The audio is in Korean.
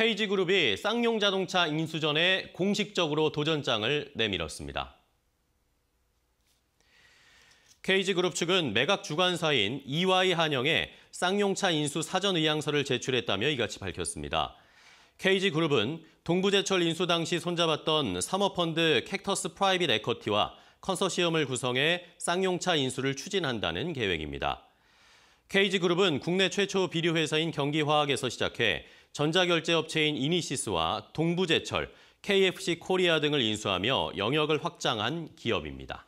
KG그룹이 쌍용자동차 인수전에 공식적으로 도전장을 내밀었습니다. KG그룹 측은 매각 주관사인 EY 한영에 쌍용차 인수 사전 의향서를 제출했다며 이같이 밝혔습니다. KG그룹은 동부제철 인수 당시 손잡았던 사모펀드 캡터스 프라이빗 에커티와 컨소시엄을 구성해 쌍용차 인수를 추진한다는 계획입니다. KG그룹은 국내 최초 비료회사인 경기화학에서 시작해 전자결제업체인 이니시스와 동부제철, KFC 코리아 등을 인수하며 영역을 확장한 기업입니다.